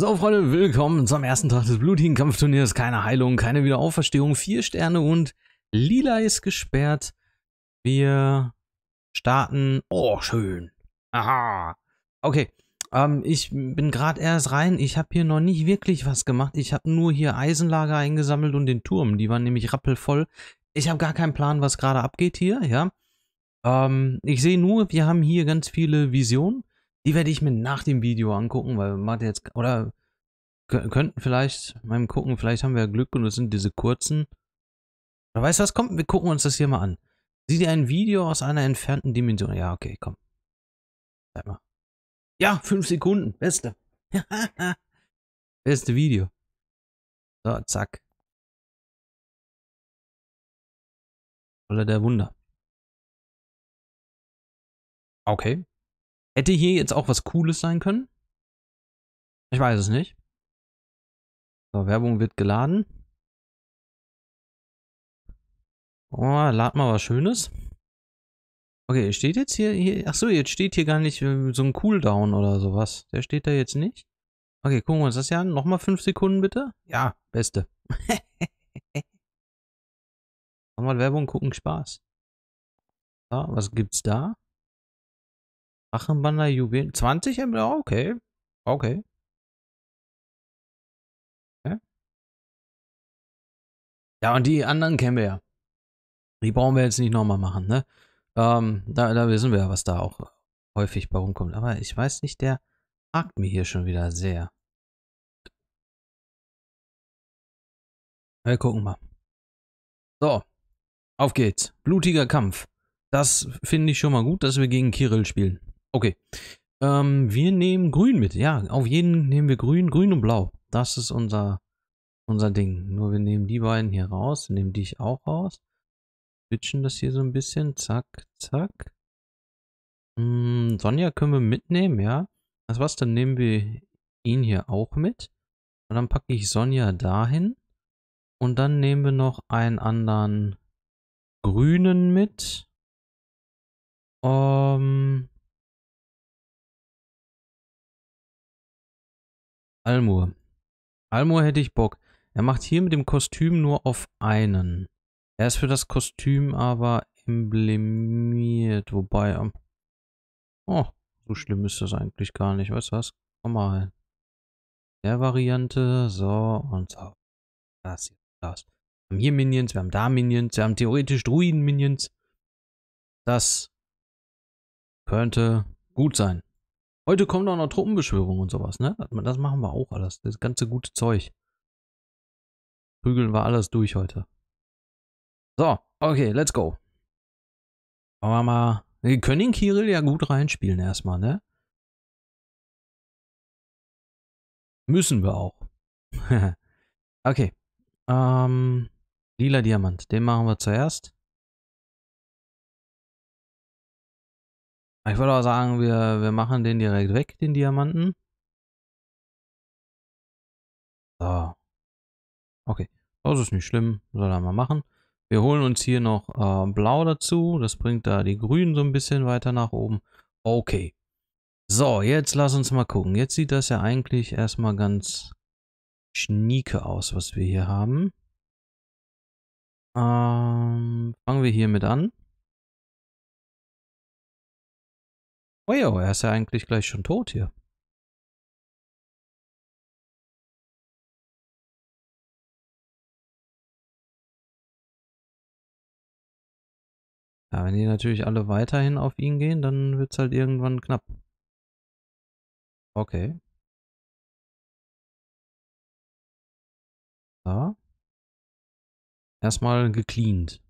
So Freunde, willkommen zum ersten Tag des blutigen Kampfturniers. Keine Heilung, keine Wiederauferstehung, vier Sterne und Lila ist gesperrt. Wir starten. Oh, schön. Aha. Okay, ähm, ich bin gerade erst rein. Ich habe hier noch nicht wirklich was gemacht. Ich habe nur hier Eisenlager eingesammelt und den Turm. Die waren nämlich rappelvoll. Ich habe gar keinen Plan, was gerade abgeht hier, ja. Ähm, ich sehe nur, wir haben hier ganz viele Visionen. Die werde ich mir nach dem Video angucken, weil wir jetzt, oder könnten vielleicht, beim Gucken, vielleicht haben wir Glück und es sind diese kurzen. Oder weißt du was, kommt, wir gucken uns das hier mal an. Sieh dir ein Video aus einer entfernten Dimension. Ja, okay, komm. Sag mal. Ja, fünf Sekunden, beste. beste Video. So, zack. Oder der Wunder. Okay. Hätte hier jetzt auch was Cooles sein können? Ich weiß es nicht. So, Werbung wird geladen. Oh, lad mal was Schönes. Okay, steht jetzt hier, hier achso, jetzt steht hier gar nicht äh, so ein Cooldown oder sowas. Der steht da jetzt nicht. Okay, gucken wir uns das hier an. Nochmal 5 Sekunden bitte. Ja, beste. Nochmal Werbung, gucken, Spaß. So, was gibt's da? Achenbander Juwelen. 20 MDR? Okay. Okay. okay. Ja, und die anderen kennen wir ja. Die brauchen wir jetzt nicht nochmal machen, ne? Ähm, da, da wissen wir ja, was da auch häufig bei rumkommt. Aber ich weiß nicht, der hakt mir hier schon wieder sehr. Wir gucken mal. So, auf geht's. Blutiger Kampf. Das finde ich schon mal gut, dass wir gegen Kirill spielen. Okay. Ähm, wir nehmen grün mit. Ja, auf jeden nehmen wir grün, grün und blau. Das ist unser, unser Ding. Nur wir nehmen die beiden hier raus, nehmen dich auch raus. Switchen das hier so ein bisschen. Zack, zack. Hm, Sonja können wir mitnehmen, ja. Das also was, dann nehmen wir ihn hier auch mit. Und dann packe ich Sonja dahin. Und dann nehmen wir noch einen anderen grünen mit. Ähm, Almur. Almur hätte ich Bock. Er macht hier mit dem Kostüm nur auf einen. Er ist für das Kostüm aber emblemiert. Wobei, ähm, oh, so schlimm ist das eigentlich gar nicht. Weißt du was? Komm mal. Der Variante, so und so. Das hier, aus. Wir haben hier Minions, wir haben da Minions, wir haben theoretisch Druiden-Minions. Das könnte gut sein. Heute kommt auch noch Truppenbeschwörung und sowas, ne? Das machen wir auch alles. Das ganze gute Zeug. Prügeln wir alles durch heute. So, okay, let's go. Machen wir mal. Wir können den Kirill ja gut reinspielen erstmal, ne? Müssen wir auch. okay. Ähm, lila Diamant, den machen wir zuerst. Ich würde auch sagen, wir, wir machen den direkt weg, den Diamanten. So. Okay, das ist nicht schlimm, soll er mal machen. Wir holen uns hier noch äh, Blau dazu, das bringt da die Grünen so ein bisschen weiter nach oben. Okay. So, jetzt lass uns mal gucken. Jetzt sieht das ja eigentlich erstmal ganz schnieke aus, was wir hier haben. Ähm, fangen wir hiermit an. Oh ja, er ist ja eigentlich gleich schon tot hier. Ja, wenn die natürlich alle weiterhin auf ihn gehen, dann wird es halt irgendwann knapp. Okay. Da. Erstmal gecleant.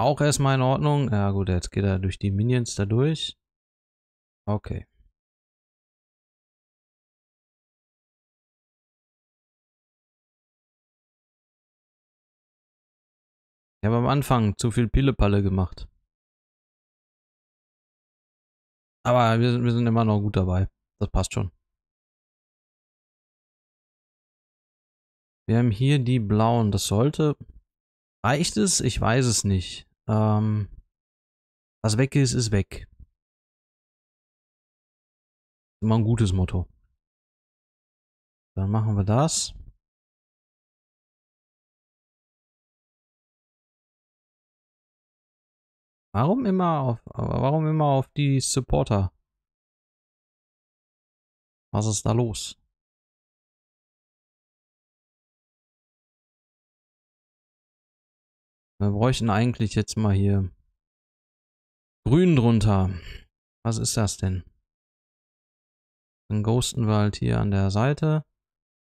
Auch erstmal in Ordnung. Ja gut, jetzt geht er durch die Minions da durch. Okay. Ich habe am Anfang zu viel Pillepalle gemacht. Aber wir sind, wir sind immer noch gut dabei. Das passt schon. Wir haben hier die blauen. Das sollte... Reicht es? Ich weiß es nicht. Ähm, was weg ist, ist weg. Immer ein gutes Motto. Dann machen wir das. Warum immer auf, warum immer auf die Supporter? Was ist da los? Wir bräuchten eigentlich jetzt mal hier grün drunter. Was ist das denn? Dann ghosten wir halt hier an der Seite.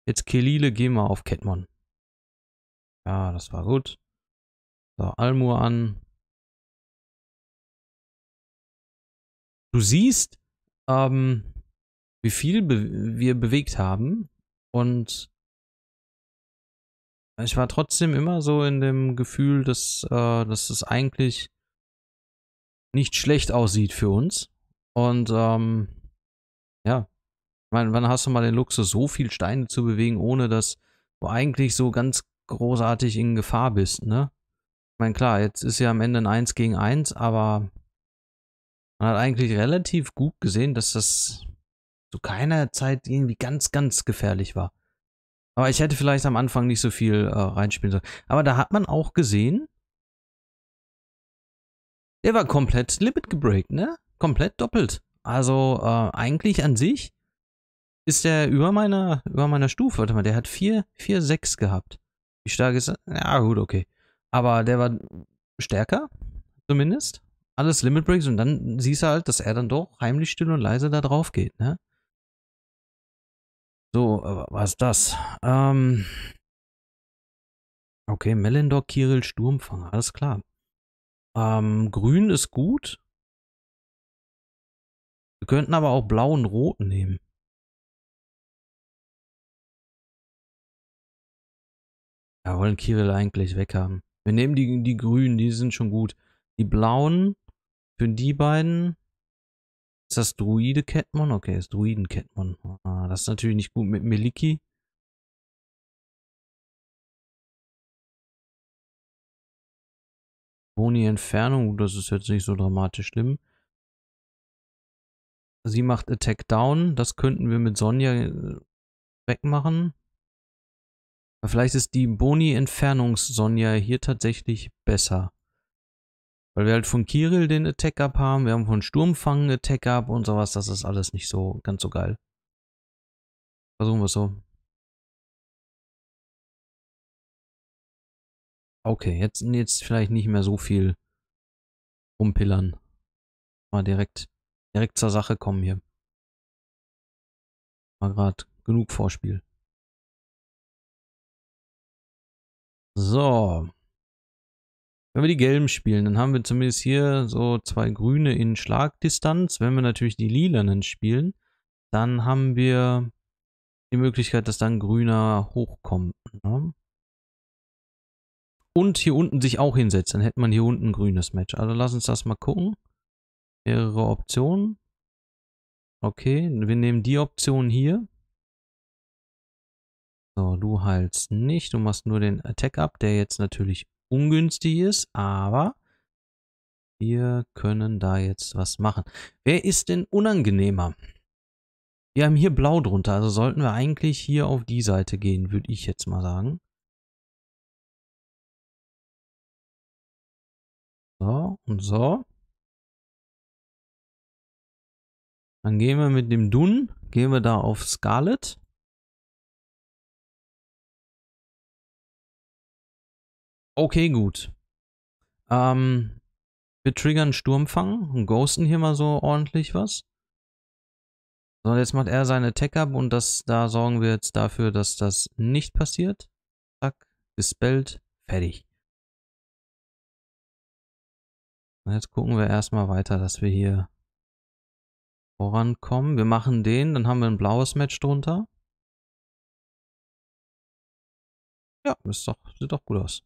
Jetzt Kelile gehen wir auf Catmon. Ja, das war gut. So, Almur an. Du siehst, ähm, wie viel be wir bewegt haben und ich war trotzdem immer so in dem Gefühl, dass, äh, dass es eigentlich nicht schlecht aussieht für uns. Und ähm, ja, ich meine, wann hast du mal den Luxus, so viel Steine zu bewegen, ohne dass du eigentlich so ganz großartig in Gefahr bist, ne? Ich meine, klar, jetzt ist ja am Ende ein 1 gegen 1, aber man hat eigentlich relativ gut gesehen, dass das zu keiner Zeit irgendwie ganz, ganz gefährlich war. Aber ich hätte vielleicht am Anfang nicht so viel äh, reinspielen sollen. Aber da hat man auch gesehen, der war komplett Limit gebreakt, ne? Komplett doppelt. Also äh, eigentlich an sich ist der über meiner, über meiner Stufe. Warte mal, der hat 4, 4, 6 gehabt. Wie stark ist er? Ja, gut, okay. Aber der war stärker, zumindest. Alles Limit Breaks und dann siehst du halt, dass er dann doch heimlich still und leise da drauf geht, ne? So, äh, was ist das? Ähm okay, Melendor, Kirill, Sturmfang, alles klar. Ähm, grün ist gut. Wir könnten aber auch blau und rot nehmen. Ja, wollen Kirill eigentlich weghaben. Wir nehmen die, die grünen, die sind schon gut. Die blauen, für die beiden ist das Druide Catmon? Okay, ist Druiden Catmon. Ah, das ist natürlich nicht gut mit Meliki. Boni Entfernung, das ist jetzt nicht so dramatisch schlimm. Sie macht Attack Down, das könnten wir mit Sonja äh, wegmachen. Vielleicht ist die Boni Entfernungs Sonja hier tatsächlich besser. Weil wir halt von Kirill den attack ab haben, wir haben von Sturmfang attack ab und sowas, das ist alles nicht so ganz so geil. Versuchen wir es so. Okay, jetzt, jetzt vielleicht nicht mehr so viel rumpillern. Mal direkt, direkt zur Sache kommen hier. Mal gerade genug Vorspiel. So. Wenn wir die gelben spielen, dann haben wir zumindest hier so zwei grüne in Schlagdistanz. Wenn wir natürlich die lilanen spielen, dann haben wir die Möglichkeit, dass dann grüner hochkommt. Ne? Und hier unten sich auch hinsetzt. Dann hätte man hier unten ein grünes Match. Also lass uns das mal gucken. Mehrere Optionen. Okay, wir nehmen die Option hier. So, du heilst nicht. Du machst nur den Attack ab, der jetzt natürlich ungünstig ist, aber wir können da jetzt was machen. Wer ist denn unangenehmer? Wir haben hier blau drunter, also sollten wir eigentlich hier auf die Seite gehen, würde ich jetzt mal sagen. So und so. Dann gehen wir mit dem Dun, gehen wir da auf Scarlet. Okay, gut. Ähm, wir triggern Sturmfang und ghosten hier mal so ordentlich was. So, jetzt macht er seine Attack ab und das, da sorgen wir jetzt dafür, dass das nicht passiert. Zack, dispelled, fertig. Und jetzt gucken wir erstmal weiter, dass wir hier vorankommen. Wir machen den, dann haben wir ein blaues Match drunter. Ja, das sieht doch gut aus.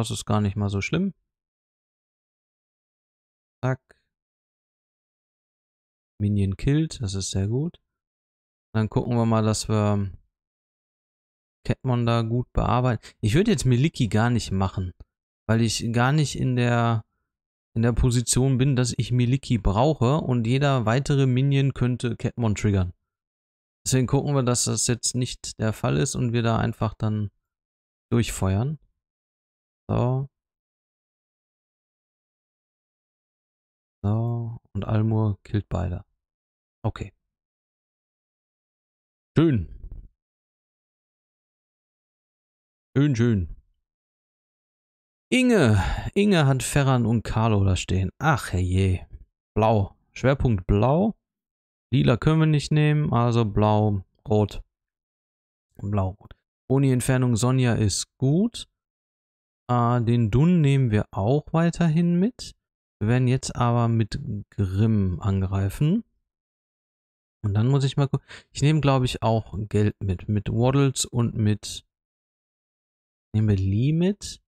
Das ist gar nicht mal so schlimm. Zack. Minion killed, das ist sehr gut. Dann gucken wir mal, dass wir Catmon da gut bearbeiten. Ich würde jetzt Miliki gar nicht machen, weil ich gar nicht in der in der Position bin, dass ich Miliki brauche und jeder weitere Minion könnte Catmon triggern. Deswegen gucken wir, dass das jetzt nicht der Fall ist und wir da einfach dann durchfeuern. So. So. Und Almur killt beide. Okay. Schön. Schön, schön. Inge. Inge hat Ferran und Carlo da stehen. Ach herrje. Blau. Schwerpunkt blau. Lila können wir nicht nehmen, also blau, rot. Blau, rot. Ohne Entfernung Sonja ist gut. Äh, den Dun nehmen wir auch weiterhin mit. Wir werden jetzt aber mit Grimm angreifen. Und dann muss ich mal gucken. Ich nehme, glaube ich, auch Geld mit. Mit Waddles und mit... Nehmen wir Lee mit?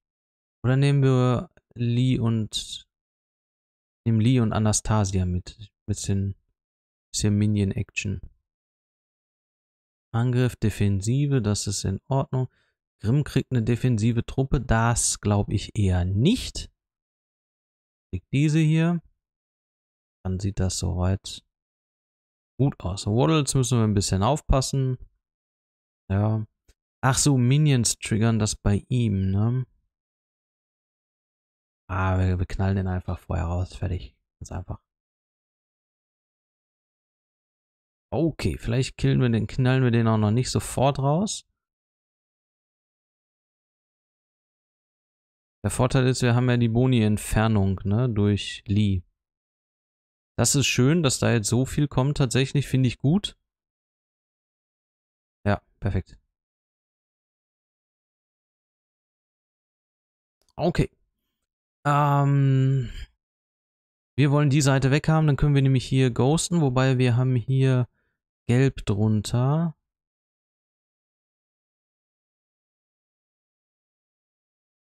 Oder nehmen wir Lee und... Nehmen Lee und Anastasia mit. Bisschen, bisschen Minion-Action. Angriff, Defensive, das ist in Ordnung. Grimm kriegt eine defensive Truppe. Das glaube ich eher nicht. Kriegt diese hier. Dann sieht das soweit gut aus. Waddles müssen wir ein bisschen aufpassen. Ja. Ach so, Minions triggern das bei ihm, ne? Ah, wir, wir knallen den einfach vorher raus. Fertig. Ganz einfach. Okay, vielleicht killen wir den, knallen wir den auch noch nicht sofort raus. Der Vorteil ist, wir haben ja die Boni-Entfernung, ne, durch Lee. Das ist schön, dass da jetzt so viel kommt, tatsächlich, finde ich gut. Ja, perfekt. Okay. Ähm, wir wollen die Seite weg haben, dann können wir nämlich hier ghosten, wobei wir haben hier gelb drunter.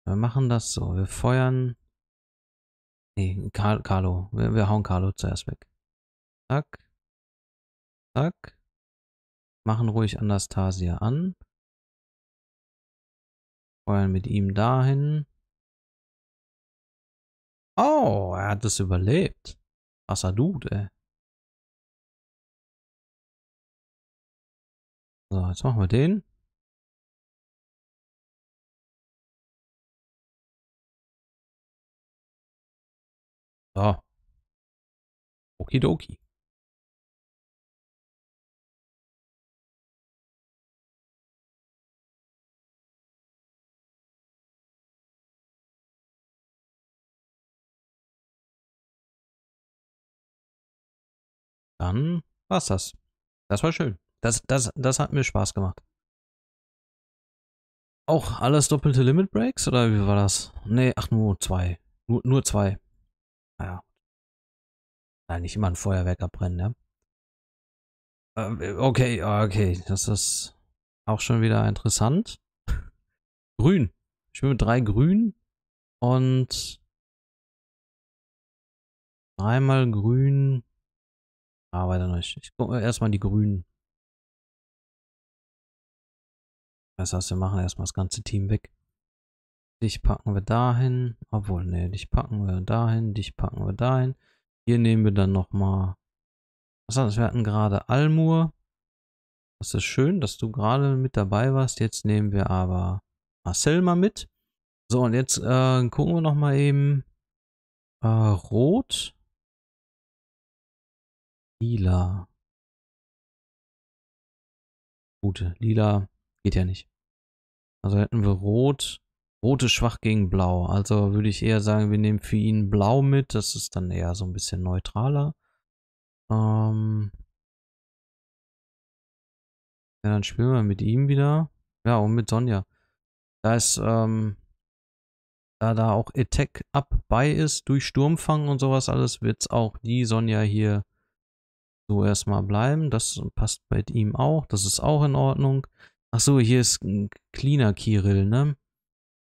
Wir machen das so. Wir feuern. Nee, Car Carlo. Wir, wir hauen Carlo zuerst weg. Zack. Zack. Machen ruhig Anastasia an. Feuern mit ihm dahin. Oh, er hat es überlebt. Krasser Dude, ey. So, jetzt machen wir den. So. Okidoki. Dann war's das. Das war schön. Das, das, das hat mir Spaß gemacht. Auch alles doppelte Limit Breaks oder wie war das? Nee, ach nur zwei. Nur, nur zwei. Naja. Nein, nicht immer ein Feuerwerk abbrennen, ne? Ähm, äh, okay, ah, okay. Das ist auch schon wieder interessant. Grün. Ich bin mit drei Grün und dreimal Grün. Ah, weiter nicht. Ich gucke erstmal die Grünen. Das heißt, wir machen erstmal das ganze Team weg. Dich packen wir dahin. Obwohl, nee, dich packen wir dahin, dich packen wir dahin. Hier nehmen wir dann nochmal. Was das? Wir hatten gerade Almur. Das ist schön, dass du gerade mit dabei warst. Jetzt nehmen wir aber Marcel mal mit. So, und jetzt äh, gucken wir nochmal eben. Äh, Rot. Lila. Gute. lila geht ja nicht. Also hätten wir Rot, Rot ist schwach gegen Blau. Also würde ich eher sagen, wir nehmen für ihn Blau mit. Das ist dann eher so ein bisschen neutraler. Ähm ja, dann spielen wir mit ihm wieder. Ja, und mit Sonja. Da ist, ähm, da da auch Attack Up bei ist, durch Sturmfang und sowas alles, wird es auch die Sonja hier so erstmal bleiben. Das passt bei ihm auch. Das ist auch in Ordnung. Achso, hier ist ein cleaner Kirill, ne?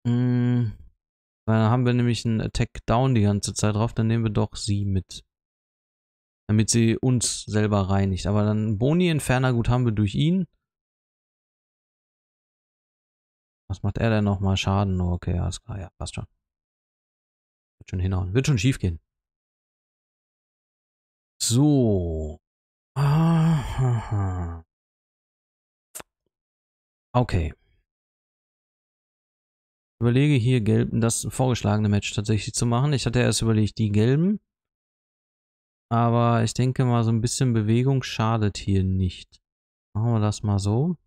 Hm, dann haben wir nämlich einen Attack Down die ganze Zeit drauf, dann nehmen wir doch sie mit. Damit sie uns selber reinigt. Aber dann Boni Inferna gut haben wir durch ihn. Was macht er denn nochmal? Schaden? Oh, okay, alles klar, ja, passt schon. Wird schon hinhauen. Wird schon schief gehen. So. Aha. Ah, okay überlege hier gelb, das vorgeschlagene Match tatsächlich zu machen. Ich hatte erst überlegt, die gelben. Aber ich denke mal, so ein bisschen Bewegung schadet hier nicht. Machen wir das mal so.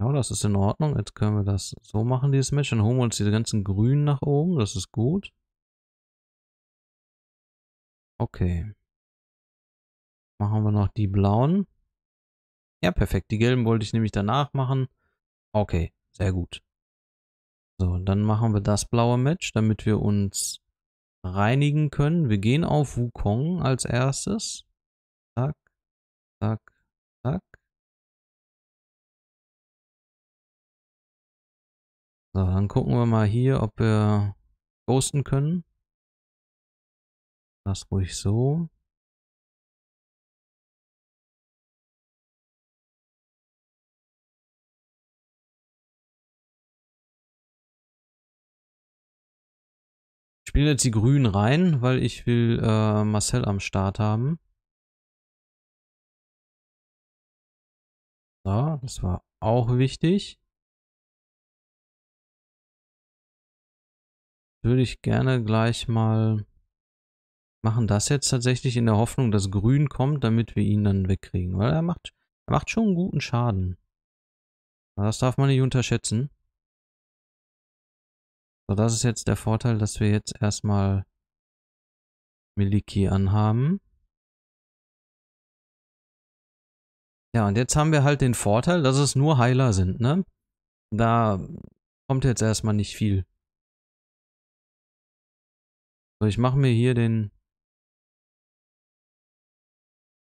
Ja, das ist in Ordnung. Jetzt können wir das so machen, dieses Match. Dann holen wir uns diese ganzen Grünen nach oben. Das ist gut. Okay. Machen wir noch die blauen. Ja, perfekt. Die gelben wollte ich nämlich danach machen. Okay. Sehr gut. So, dann machen wir das blaue Match, damit wir uns reinigen können. Wir gehen auf Wukong als erstes. Zack, zack, zack. So, dann gucken wir mal hier, ob wir ghosten können. Das ruhig so. spielen jetzt die Grünen rein, weil ich will äh, Marcel am Start haben. So, das war auch wichtig. Würde ich gerne gleich mal machen das jetzt tatsächlich in der Hoffnung, dass Grün kommt, damit wir ihn dann wegkriegen. Weil er macht, er macht schon einen guten Schaden. Das darf man nicht unterschätzen. So, das ist jetzt der Vorteil, dass wir jetzt erstmal Miliki anhaben. Ja, und jetzt haben wir halt den Vorteil, dass es nur Heiler sind, ne? Da kommt jetzt erstmal nicht viel. So, ich mache mir hier den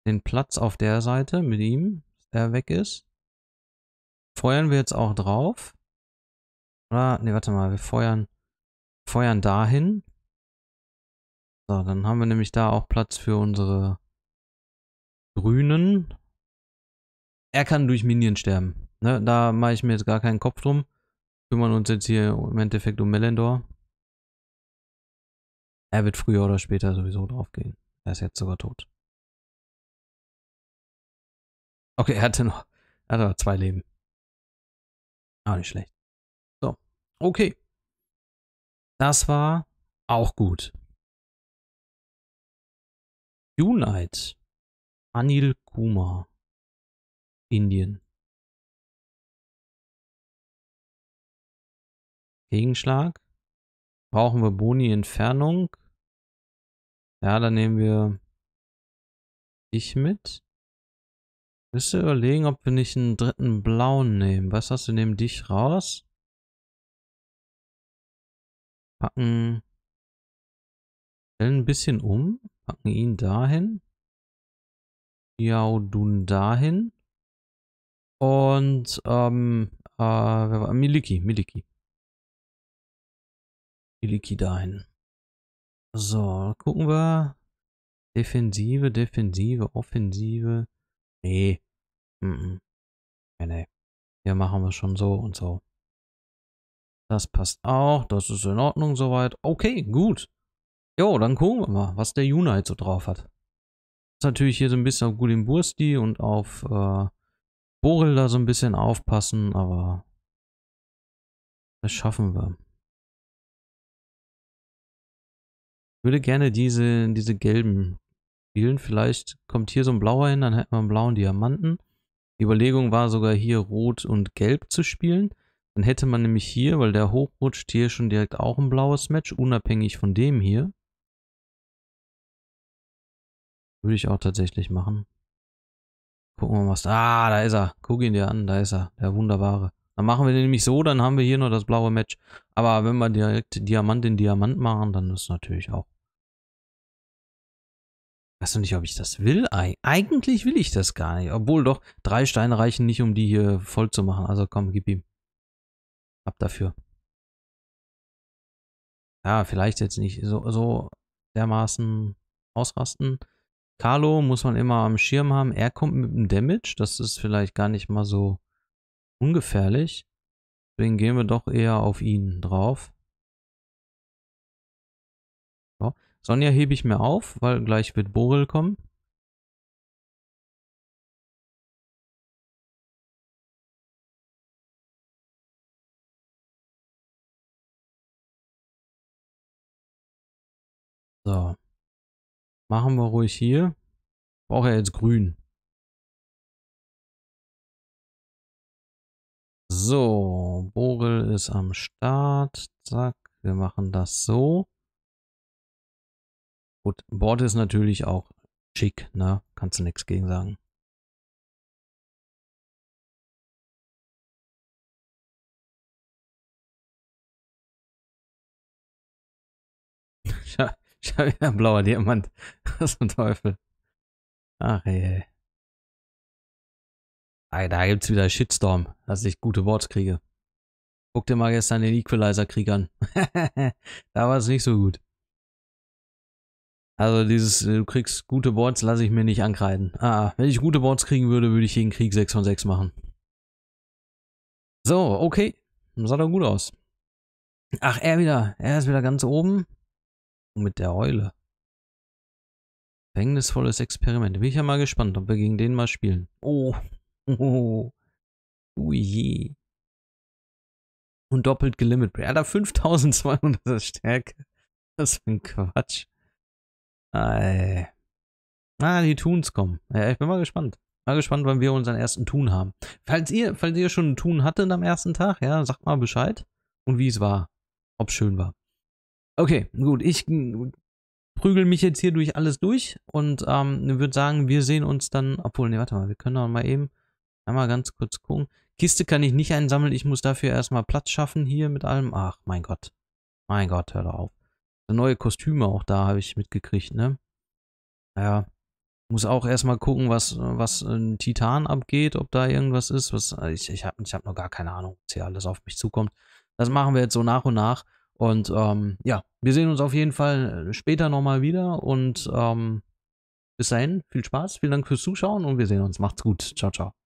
den Platz auf der Seite mit ihm, der weg ist. Feuern wir jetzt auch drauf. Oder? Ne, warte mal, wir feuern. Feuern dahin. So, dann haben wir nämlich da auch Platz für unsere Grünen. Er kann durch Minion sterben. Ne, da mache ich mir jetzt gar keinen Kopf drum. Kümmern uns jetzt hier im Endeffekt um Melendor. Er wird früher oder später sowieso draufgehen. Er ist jetzt sogar tot. Okay, er hatte noch, er hatte noch zwei Leben. Auch nicht schlecht. Okay. Das war auch gut. Unite. Anil Kumar. Indien. Gegenschlag. Brauchen wir Boni Entfernung? Ja, dann nehmen wir dich mit. Müsste überlegen, ob wir nicht einen dritten blauen nehmen. Was hast du, nehmen dich raus? Packen. Stellen ein bisschen um. Packen ihn dahin. Yaudun dahin. Und, ähm, äh, wer war? Miliki, Miliki. Miliki dahin. So, gucken wir. Defensive, Defensive, Offensive. Nee. Mm -mm. Nee, nee. Hier machen wir schon so und so. Das passt auch. Das ist in Ordnung soweit. Okay, gut. Jo, dann gucken wir mal, was der Unite so drauf hat. Ist natürlich hier so ein bisschen auf Gulimbursti und auf äh, Boril da so ein bisschen aufpassen, aber das schaffen wir. Ich würde gerne diese, diese gelben spielen. Vielleicht kommt hier so ein blauer hin, dann hätten wir einen blauen Diamanten. Die Überlegung war sogar hier rot und gelb zu spielen. Dann hätte man nämlich hier, weil der hochrutscht, hier schon direkt auch ein blaues Match, unabhängig von dem hier. Würde ich auch tatsächlich machen. Gucken wir mal, was... Ah, da ist er. Guck ihn dir an, da ist er. Der Wunderbare. Dann machen wir den nämlich so, dann haben wir hier nur das blaue Match. Aber wenn wir direkt Diamant in Diamant machen, dann ist natürlich auch... Weißt du nicht, ob ich das will? Eigentlich will ich das gar nicht. Obwohl doch, drei Steine reichen nicht, um die hier voll zu machen. Also komm, gib ihm. Ab dafür. Ja, vielleicht jetzt nicht so, so dermaßen ausrasten. Carlo muss man immer am Schirm haben. Er kommt mit dem Damage. Das ist vielleicht gar nicht mal so ungefährlich. Deswegen gehen wir doch eher auf ihn drauf. So. Sonja hebe ich mir auf, weil gleich wird Boril kommen. So. Machen wir ruhig hier. Braucht er jetzt grün. So, Borel ist am Start. Zack, wir machen das so. Gut, Bord ist natürlich auch schick, ne? Kannst du nichts gegen sagen. Schau ja, blauer Diamant. Was zum Teufel. Ach ey. Da, da gibt's wieder Shitstorm, dass ich gute Worts kriege. Guck dir mal gestern den Equalizer-Krieg an. da war es nicht so gut. Also dieses, äh, du kriegst gute Boards, lasse ich mir nicht ankreiden. Ah, ah wenn ich gute Boards kriegen würde, würde ich jeden Krieg 6 von 6 machen. So, okay. Sah doch gut aus. Ach, er wieder. Er ist wieder ganz oben mit der Eule. Verhängnisvolles Experiment. Bin ich ja mal gespannt, ob wir gegen den mal spielen. Oh. Oh. Ui oh, je. Und doppelt gelimit. Er hat da 5200 Stärke. Das ist ein Quatsch. Ei. Ah, die Tunes kommen. Ja, ich bin mal gespannt. Mal gespannt, wann wir unseren ersten Tun haben. Falls ihr, falls ihr schon einen Tun hattet am ersten Tag, ja, sagt mal Bescheid und wie es war. Ob schön war. Okay, gut. Ich prügel mich jetzt hier durch alles durch und ähm, würde sagen, wir sehen uns dann. Obwohl, ne, warte mal, wir können doch mal eben einmal ganz kurz gucken. Kiste kann ich nicht einsammeln. Ich muss dafür erstmal Platz schaffen hier mit allem. Ach, mein Gott. Mein Gott, hör doch auf. Neue Kostüme auch da habe ich mitgekriegt, ne? Ja. Muss auch erstmal gucken, was, was in Titan abgeht, ob da irgendwas ist. Was, äh, ich ich habe ich hab noch gar keine Ahnung, was hier alles auf mich zukommt. Das machen wir jetzt so nach und nach. Und ähm, ja, wir sehen uns auf jeden Fall äh, später nochmal wieder und ähm, bis dahin, viel Spaß, vielen Dank fürs Zuschauen und wir sehen uns. Macht's gut. Ciao, ciao.